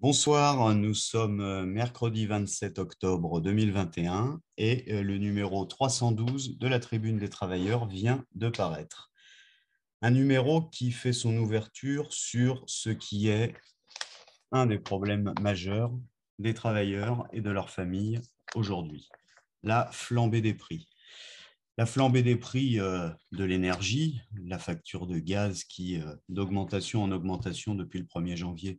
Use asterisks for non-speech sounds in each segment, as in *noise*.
Bonsoir, nous sommes euh, mercredi 27 octobre 2021 et euh, le numéro 312 de la Tribune des Travailleurs vient de paraître. Un numéro qui fait son ouverture sur ce qui est un des problèmes majeurs des travailleurs et de leurs familles aujourd'hui, la flambée des prix. La flambée des prix euh, de l'énergie, la facture de gaz qui, d'augmentation en augmentation depuis le 1er janvier,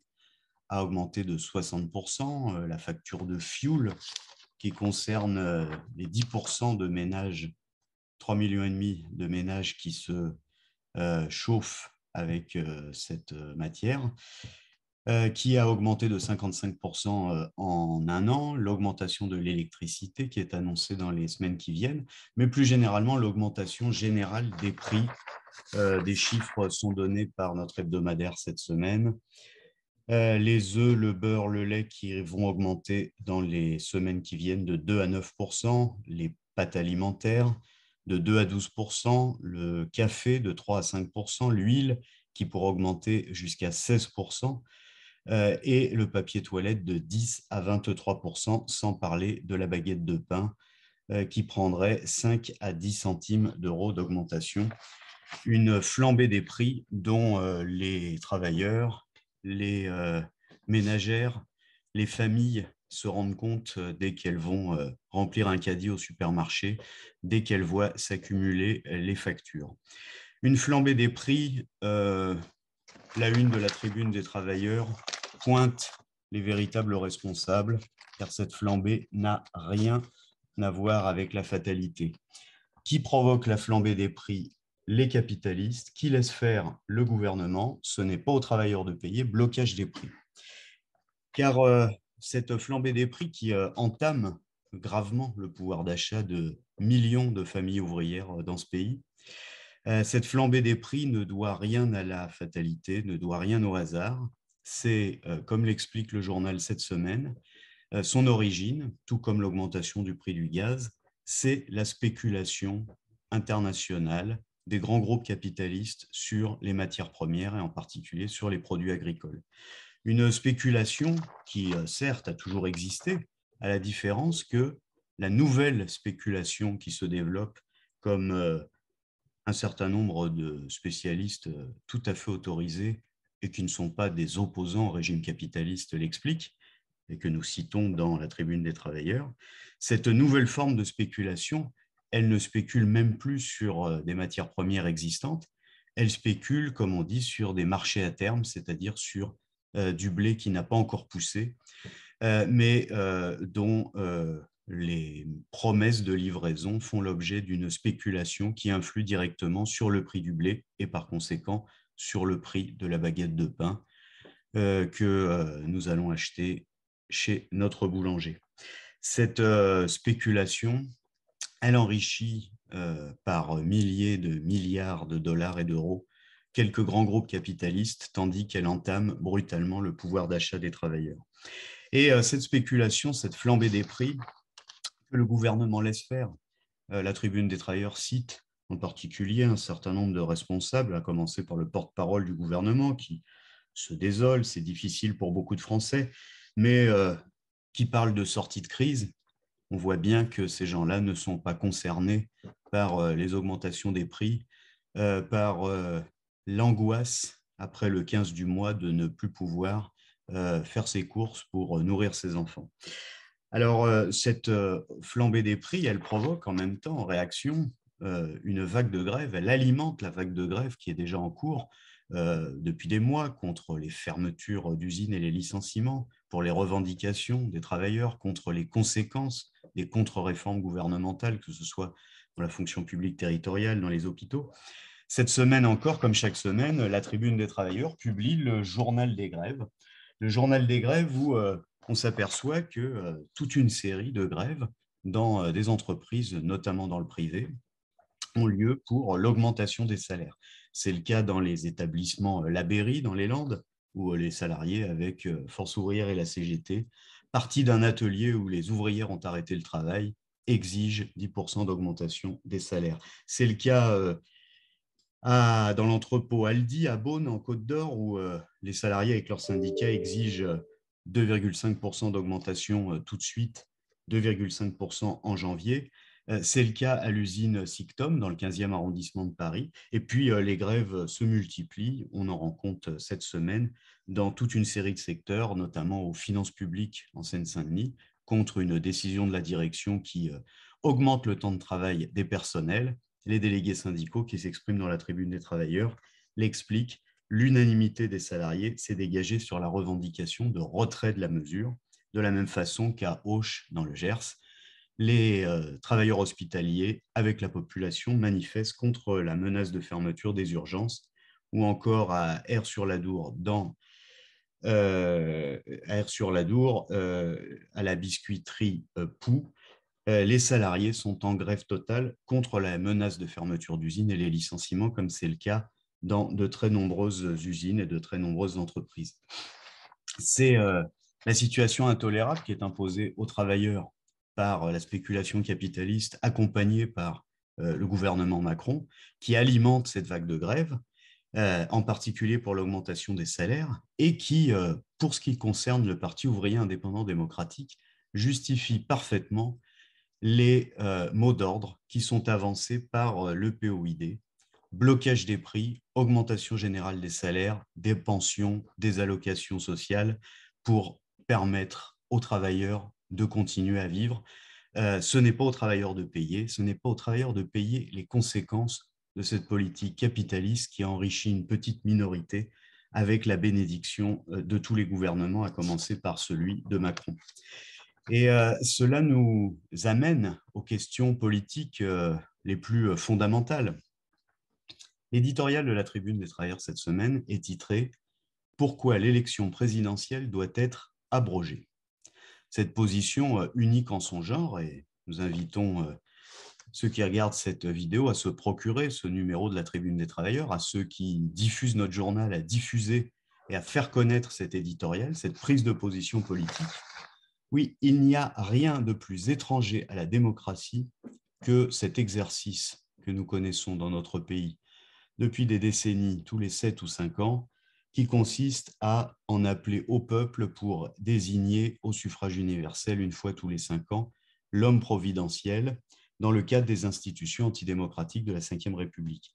a augmenté de 60%, euh, la facture de fuel qui concerne euh, les 10% de ménages, 3,5 millions de ménages qui se euh, chauffent avec cette matière, qui a augmenté de 55% en un an, l'augmentation de l'électricité qui est annoncée dans les semaines qui viennent, mais plus généralement l'augmentation générale des prix. des chiffres sont donnés par notre hebdomadaire cette semaine. Euh, les œufs, le beurre, le lait qui vont augmenter dans les semaines qui viennent de 2 à 9 les pâtes alimentaires de 2 à 12 le café de 3 à 5 l'huile qui pourra augmenter jusqu'à 16 euh, et le papier toilette de 10 à 23 sans parler de la baguette de pain euh, qui prendrait 5 à 10 centimes d'euros d'augmentation. Une flambée des prix dont les travailleurs les euh, ménagères, les familles se rendent compte euh, dès qu'elles vont euh, remplir un caddie au supermarché, dès qu'elles voient s'accumuler les factures. Une flambée des prix, la une de la tribune des travailleurs pointe les véritables responsables, car cette flambée n'a rien à voir avec la fatalité. Qui provoque la flambée des prix les capitalistes, qui laissent faire le gouvernement, ce n'est pas aux travailleurs de payer, blocage des prix. Car euh, cette flambée des prix qui euh, entame gravement le pouvoir d'achat de millions de familles ouvrières euh, dans ce pays, cette flambée des prix ne doit rien à la fatalité, ne doit rien au hasard. C'est, comme l'explique le journal cette semaine, son origine, tout comme l'augmentation du prix du gaz, c'est la spéculation internationale des grands groupes capitalistes sur les matières premières et en particulier sur les produits agricoles. Une spéculation qui, euh, certes, a toujours existé, à la différence que la nouvelle spéculation qui se développe, comme euh, un certain nombre de spécialistes euh, tout à fait autorisés et qui ne sont pas des opposants au régime capitaliste l'expliquent, et que nous citons dans la tribune des travailleurs, cette nouvelle forme de spéculation elle ne spécule même plus sur euh, des matières premières existantes, elle spécule, comme on dit, sur des marchés à terme, c'est-à-dire sur euh, du blé qui n'a pas encore poussé, euh, mais dont les promesses de livraison font l'objet d'une spéculation qui influe directement sur le prix du blé et par conséquent sur le prix de la baguette de pain que nous allons acheter chez notre boulanger. Cette spéculation, elle enrichit euh, par milliers de milliards de dollars et d'euros quelques grands groupes capitalistes, tandis qu'elle entame brutalement le pouvoir d'achat des travailleurs. Et euh, cette spéculation, cette flambée des prix que le gouvernement laisse faire, euh, la tribune des travailleurs cite en particulier un certain nombre de responsables, à commencer par le porte-parole du gouvernement, qui se désole, c'est difficile pour beaucoup de Français, mais qui parle de sortie de crise on voit bien que ces gens-là ne sont pas concernés par euh, les augmentations des prix, euh, par euh, l'angoisse après le 15 du mois de ne plus pouvoir faire ses courses pour nourrir ses enfants. Alors, cette flambée des prix, elle provoque en même temps, en réaction, une vague de grève. Elle alimente la vague de grève qui est déjà en cours depuis des mois contre les fermetures d'usines et les licenciements, pour les revendications des travailleurs, contre les conséquences des contre-réformes gouvernementales, que ce soit dans la fonction publique territoriale, dans les hôpitaux. Cette semaine encore, comme chaque semaine, la Tribune des travailleurs publie le journal des grèves. Le journal des grèves où euh, on s'aperçoit que euh, toute une série de grèves dans euh, des entreprises, notamment dans le privé, ont lieu pour l'augmentation des salaires. C'est le cas dans les établissements Labéry, dans les Landes, où les salariés avec Force ouvrière et la CGT partie d'un atelier où les ouvrières ont arrêté le travail exige 10% d'augmentation des salaires. C'est le cas euh, dans l'entrepôt Aldi à Beaune, en Côte d'Or, où euh, les salariés avec leur syndicat exigent 2,5% euh, d'augmentation tout de suite, 2,5% en janvier. C'est le cas à l'usine Sictom dans le 15e arrondissement de Paris. Et puis les grèves se multiplient, on en rend compte cette semaine dans toute une série de secteurs, notamment aux finances publiques en Seine-Saint-Denis, contre une décision de la direction qui euh, augmente le temps de travail des personnels. Les délégués syndicaux qui s'expriment dans la tribune des travailleurs l'expliquent. L'unanimité des salariés s'est dégagée sur la revendication de retrait de la mesure, de la même façon qu'à Auch dans le Gers. Les euh, travailleurs hospitaliers avec la population manifestent contre la menace de fermeture des urgences ou encore à Air sur la Dour dans euh, air sur l'Adour, euh, à la biscuiterie euh, Pou. Les salariés sont en grève totale contre la menace de fermeture d'usines et les licenciements, comme c'est le cas dans de très nombreuses usines et de très nombreuses entreprises. C'est la situation intolérable qui est imposée aux travailleurs par la spéculation capitaliste accompagnée par le gouvernement Macron, qui alimente cette vague de grève euh, en particulier pour l'augmentation des salaires, et qui, euh, pour ce qui concerne le Parti ouvrier indépendant démocratique, justifie parfaitement les euh, mots d'ordre qui sont avancés par le POID. Blocage des prix, augmentation générale des salaires, des pensions, des allocations sociales, pour permettre aux travailleurs de continuer à vivre. ce n'est pas aux travailleurs de payer, ce n'est pas aux travailleurs de payer les conséquences de cette politique capitaliste qui enrichit une petite minorité avec la bénédiction euh, de tous les gouvernements, à commencer par celui de Macron. Et euh, cela nous amène aux questions politiques euh, les plus fondamentales. L'éditorial de la Tribune des Travailleurs cette semaine est titré Pourquoi l'élection présidentielle doit être abrogée Cette position unique en son genre, et nous invitons ceux qui regardent cette vidéo à se procurer ce numéro de la Tribune des Travailleurs, à ceux qui diffusent notre journal, à diffuser et à faire connaître cet éditorial, cette prise de position politique. Oui, il n'y a rien de plus étranger à la démocratie que cet exercice que nous connaissons dans notre pays depuis des décennies, tous les 7 ou 5 ans, qui consiste à en appeler au peuple pour désigner au suffrage universel, une fois tous les 5 ans, l'homme providentiel dans le cadre des institutions antidémocratiques de la Ve République.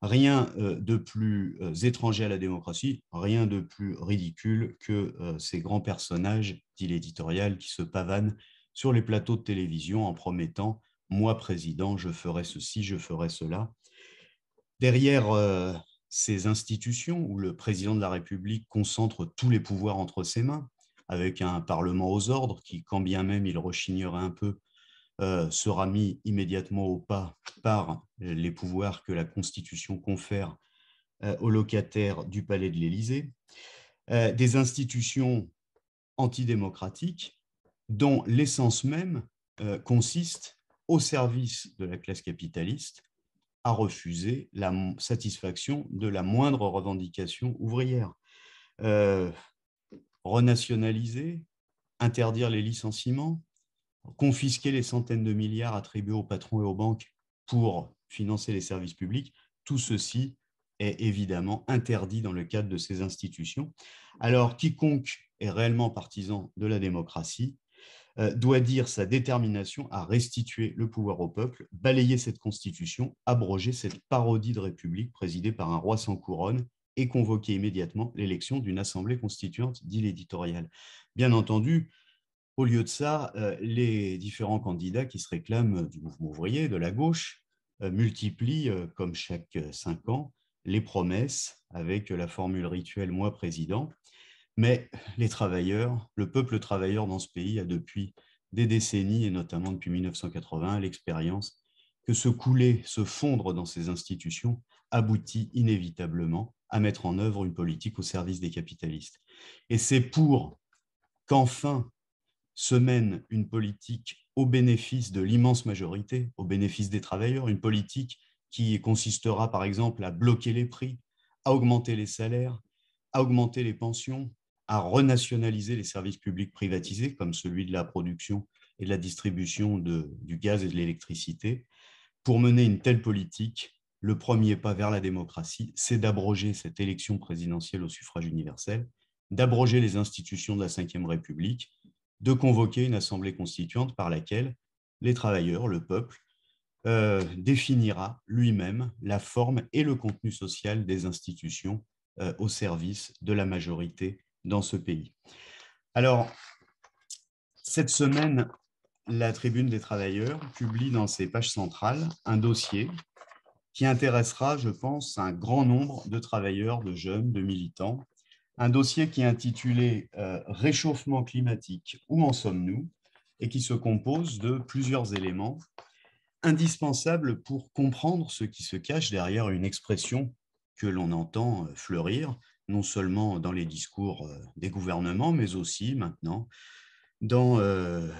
Rien euh, de plus euh, étranger à la démocratie, rien de plus ridicule que euh, ces grands personnages, dit l'éditorial, qui se pavanent sur les plateaux de télévision en promettant Moi, président, je ferai ceci, je ferai cela. Derrière ces institutions où le président de la République concentre tous les pouvoirs entre ses mains, avec un Parlement aux ordres qui, quand bien même il rechignerait un peu, euh, sera mis immédiatement au pas par les pouvoirs que la Constitution confère euh, aux locataires du Palais de l'Élysée, euh, des institutions antidémocratiques dont l'essence même consiste, au service de la classe capitaliste, à refuser la satisfaction de la moindre revendication ouvrière. renationaliser, interdire les licenciements, confisquer les centaines de milliards attribués aux patrons et aux banques pour financer les services publics, tout ceci est évidemment interdit dans le cadre de ces institutions. Alors, quiconque est réellement partisan de la démocratie euh, doit dire sa détermination à restituer le pouvoir au peuple, balayer cette constitution, abroger cette parodie de république présidée par un roi sans couronne et convoquer immédiatement l'élection d'une assemblée constituante, dit l'éditorial. Bien entendu, au lieu de ça, euh, les différents candidats qui se réclament du mouvement ouvrier, de la gauche, euh, multiplient, euh, comme chaque cinq ans, les promesses avec la formule rituelle Moi président. Mais les travailleurs, le peuple travailleur dans ce pays a depuis des décennies, et notamment depuis 1980, l'expérience que se couler, se fondre dans ces institutions aboutit inévitablement à mettre en œuvre une politique au service des capitalistes. Et c'est pour qu'enfin se mène une politique au bénéfice de l'immense majorité, au bénéfice des travailleurs, une politique qui consistera par exemple à bloquer les prix, à augmenter les salaires, à augmenter les pensions, à renationaliser les services publics privatisés comme celui de la production et de la distribution du gaz et de l'électricité. Pour mener une telle politique, le premier pas vers la démocratie, c'est d'abroger cette élection présidentielle au suffrage universel, d'abroger les institutions de la Ve République de convoquer une assemblée constituante par laquelle les travailleurs, le peuple, euh, définira lui-même la forme et le contenu social des institutions euh, au service de la majorité dans ce pays. Alors, cette semaine, la Tribune des travailleurs publie dans ses pages centrales un dossier qui intéressera, je pense, un grand nombre de travailleurs, de jeunes, de militants, un dossier qui est intitulé euh, Réchauffement climatique, où en sommes-nous et qui se compose de plusieurs éléments indispensables pour comprendre ce qui se cache derrière une expression que l'on entend euh, fleurir, non seulement dans les discours euh, des gouvernements, mais aussi maintenant dans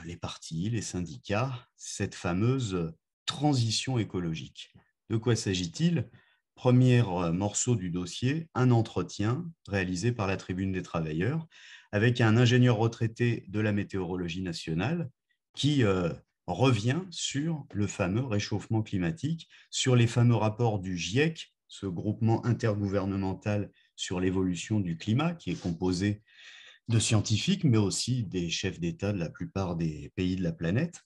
les partis, les syndicats, cette fameuse transition écologique. De quoi s'agit-il premier euh, morceau du dossier, un entretien réalisé par la Tribune des Travailleurs avec un ingénieur retraité de la météorologie nationale qui euh, revient sur le fameux réchauffement climatique, sur les fameux rapports du GIEC, ce groupement intergouvernemental sur l'évolution du climat qui est composé de scientifiques, mais aussi des chefs d'État de la plupart des pays de la planète,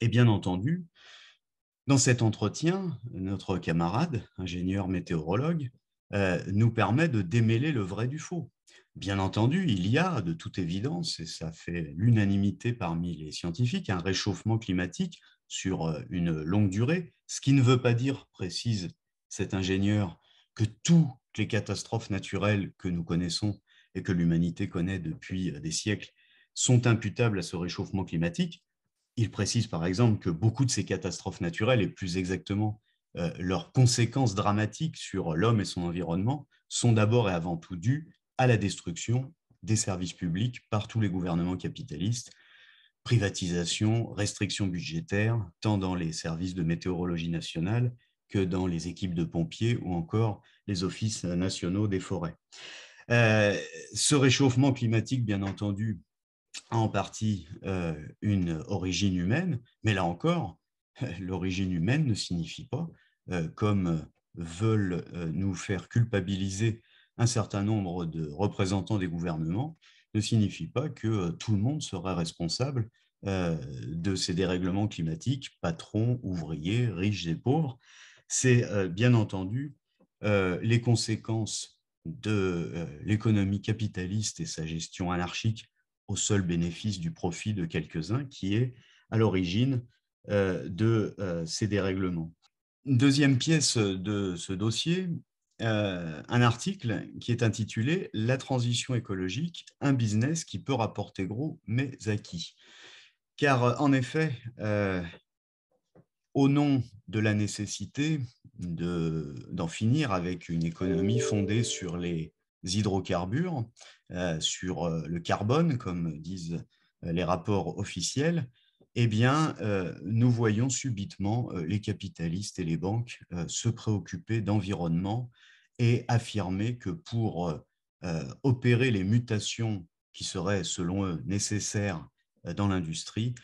et bien entendu dans cet entretien, notre camarade, ingénieur météorologue, euh, nous permet de démêler le vrai du faux. Bien entendu, il y a de toute évidence, et ça fait l'unanimité parmi les scientifiques, un réchauffement climatique sur euh, une longue durée, ce qui ne veut pas dire, précise cet ingénieur, que toutes les catastrophes naturelles que nous connaissons et que l'humanité connaît depuis euh, des siècles sont imputables à ce réchauffement climatique, il précise par exemple que beaucoup de ces catastrophes naturelles, et plus exactement euh, leurs conséquences dramatiques sur l'homme et son environnement, sont d'abord et avant tout dues à la destruction des services publics par tous les gouvernements capitalistes, privatisation, restrictions budgétaires, tant dans les services de météorologie nationale que dans les équipes de pompiers ou encore les offices nationaux des forêts. Euh, ce réchauffement climatique, bien entendu, a en partie euh, une origine humaine, mais là encore, *laughs* l'origine humaine ne signifie pas, euh, comme euh, veulent nous faire culpabiliser un certain nombre de représentants des gouvernements, ne signifie pas que tout le monde serait responsable de ces dérèglements climatiques, patrons, ouvriers, riches et pauvres. C'est bien entendu les conséquences de l'économie capitaliste et sa gestion anarchique au seul bénéfice du profit de quelques-uns qui est à l'origine euh, de euh, ces dérèglements. Deuxième pièce de ce dossier, euh, un article qui est intitulé La transition écologique, un business qui peut rapporter gros, mais à qui Car en effet, au nom de la nécessité d'en finir avec une économie fondée sur les hydrocarbures, euh, sur euh, le carbone, comme disent euh, les rapports officiels, eh bien, nous voyons subitement les capitalistes et les banques se préoccuper d'environnement et affirmer que pour opérer les mutations qui seraient, selon eux, nécessaires dans l'industrie,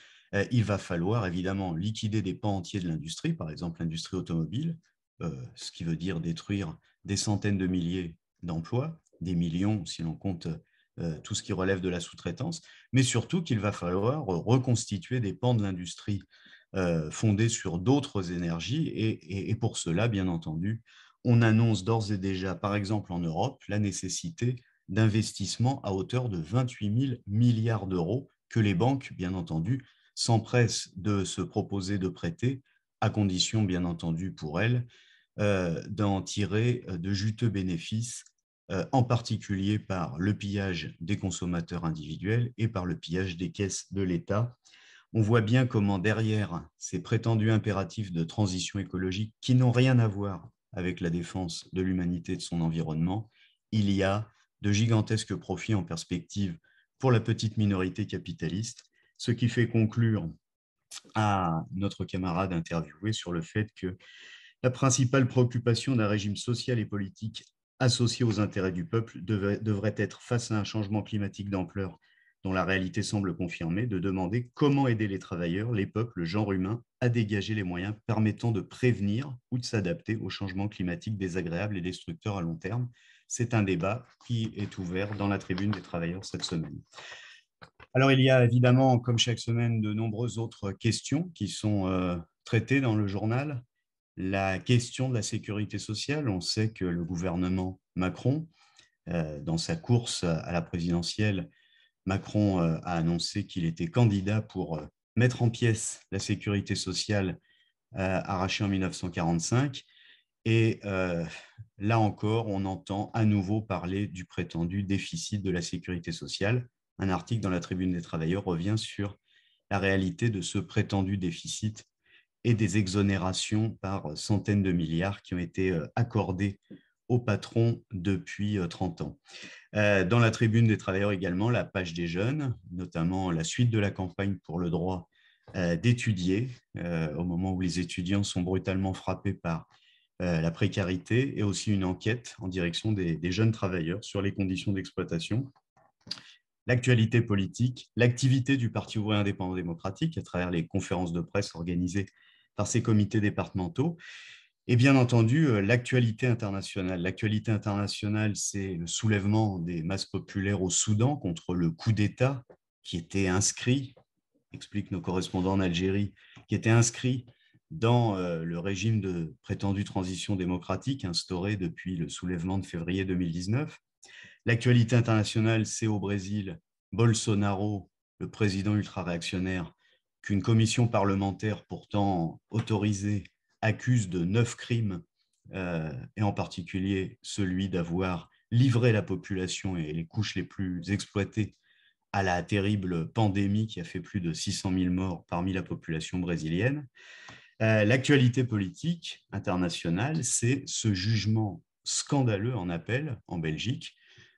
il va falloir évidemment liquider des pans entiers de l'industrie, par exemple l'industrie automobile, ce qui veut dire détruire des centaines de milliers d'emplois, des millions si l'on compte euh, tout ce qui relève de la sous-traitance, mais surtout qu'il va falloir reconstituer des pans de l'industrie euh, fondés sur d'autres énergies. Et, pour cela, bien entendu, on annonce d'ores et déjà, par exemple en Europe, la nécessité d'investissements à hauteur de 28 000 milliards d'euros que les banques, bien entendu, s'empressent de se proposer de prêter, à condition, bien entendu, pour elles, euh, d'en tirer de juteux bénéfices euh, en particulier par le pillage des consommateurs individuels et par le pillage des caisses de l'État. On voit bien comment derrière ces prétendus impératifs de transition écologique qui n'ont rien à voir avec la défense de l'humanité et de son environnement, il y a de gigantesques profits en perspective pour la petite minorité capitaliste, ce qui fait conclure à notre camarade interviewé sur le fait que la principale préoccupation d'un régime social et politique associés aux intérêts du peuple devraient être, face à un changement climatique d'ampleur dont la réalité semble confirmer de demander comment aider les travailleurs, les peuples, le genre humain à dégager les moyens permettant de prévenir ou de s'adapter aux changements climatiques désagréables et destructeurs à long terme. C'est un débat qui est ouvert dans la tribune des travailleurs cette semaine. Alors il y a évidemment, comme chaque semaine, de nombreuses autres questions qui sont euh, traitées dans le journal. La question de la sécurité sociale, on sait que le gouvernement Macron, euh, dans sa course à la présidentielle, Macron euh, a annoncé qu'il était candidat pour euh, mettre en pièce la sécurité sociale arrachée en 1945. Et là encore, on entend à nouveau parler du prétendu déficit de la sécurité sociale. Un article dans la Tribune des Travailleurs revient sur la réalité de ce prétendu déficit et des exonérations par euh, centaines de milliards qui ont été euh, accordées aux patrons depuis 30 euh, ans. Dans la tribune des travailleurs également, la page des jeunes, notamment la suite de la campagne pour le droit d'étudier, au moment où les étudiants sont brutalement frappés par la précarité, et aussi une enquête en direction des, des jeunes travailleurs sur les conditions d'exploitation l'actualité politique, l'activité du Parti ouvrier indépendant démocratique à travers les conférences de presse organisées par ces comités départementaux. Et bien entendu, euh, l'actualité internationale. L'actualité internationale, c'est le soulèvement des masses populaires au Soudan contre le coup d'État qui était inscrit, expliquent nos correspondants en Algérie, qui était inscrit dans euh, le régime de prétendue transition démocratique instauré depuis le soulèvement de février 2019. L'actualité internationale, c'est au Brésil, Bolsonaro, le président ultra-réactionnaire, qu'une commission parlementaire pourtant autorisée accuse de neuf crimes, euh, et en particulier celui d'avoir livré la population et les couches les plus exploitées à la terrible pandémie qui a fait plus de 600 000 morts parmi la population brésilienne. Euh, l'actualité politique internationale, c'est ce jugement scandaleux en appel en Belgique.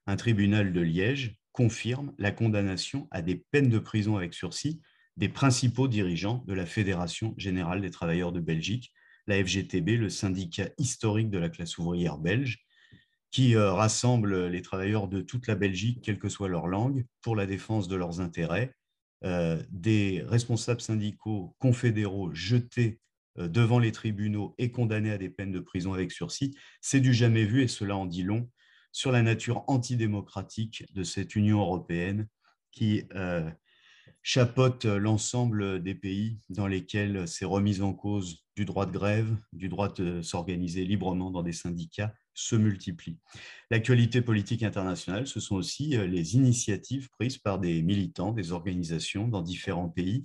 Un tribunal de Liège confirme la condamnation à des peines de prison avec sursis des principaux dirigeants de la Fédération générale des travailleurs de Belgique, la FGTB, le syndicat historique de la classe ouvrière belge, qui euh, rassemble les travailleurs de toute la Belgique, quelle que soit leur langue, pour la défense de leurs intérêts. Euh, des responsables syndicaux confédéraux jetés euh, devant les tribunaux et condamnés à des peines de prison avec sursis, c'est du jamais vu et cela en dit long sur la nature antidémocratique de cette Union européenne qui chapote euh, l'ensemble euh, des pays dans lesquels euh, ces remises en cause du droit de grève, du droit de s'organiser librement dans des syndicats se multiplient. L'actualité politique internationale, ce sont aussi les initiatives prises par des militants, des organisations dans différents pays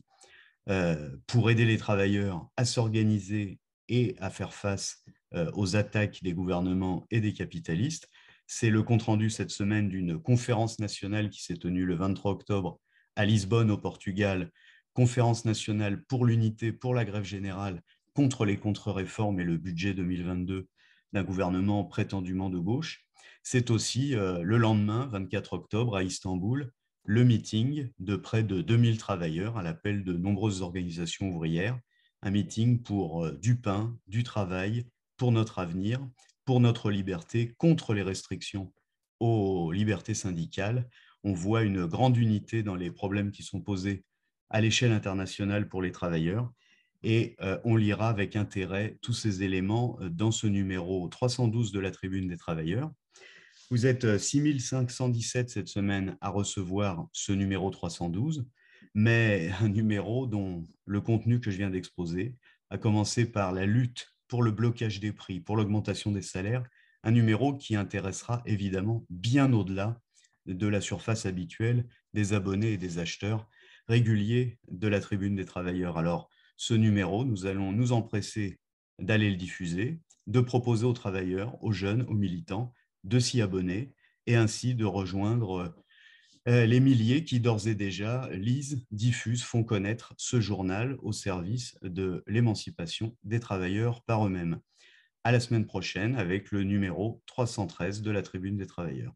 pour aider les travailleurs à s'organiser et à faire face aux attaques des gouvernements et des capitalistes. C'est le compte-rendu cette semaine d'une conférence nationale qui s'est tenue le 23 octobre à Lisbonne, au Portugal, conférence nationale pour l'unité, pour la grève générale, contre les contre-réformes et le budget 2022 d'un gouvernement prétendument de gauche. C'est aussi euh, le lendemain, 24 octobre, à Istanbul, le meeting de près de 2000 travailleurs à l'appel de nombreuses organisations ouvrières, un meeting pour euh, du pain, du travail, pour notre avenir, pour notre liberté, contre les restrictions aux libertés syndicales, on voit une grande unité dans les problèmes qui sont posés à l'échelle internationale pour les travailleurs. Et euh, on lira avec intérêt tous ces éléments euh, dans ce numéro 312 de la Tribune des travailleurs. Vous êtes 6517 euh, cette semaine à recevoir ce numéro 312, mais *laughs* un numéro dont le contenu que je viens d'exposer, a commencé par la lutte pour le blocage des prix, pour l'augmentation des salaires, un numéro qui intéressera évidemment bien au-delà de la surface habituelle des abonnés et des acheteurs réguliers de la Tribune des Travailleurs. Alors, ce numéro, nous allons nous empresser d'aller le diffuser, de proposer aux travailleurs, aux jeunes, aux militants de s'y abonner et ainsi de rejoindre euh, les milliers qui d'ores et déjà lisent, diffusent, font connaître ce journal au service de l'émancipation des travailleurs par eux-mêmes. À la semaine prochaine avec le numéro 313 de la Tribune des travailleurs.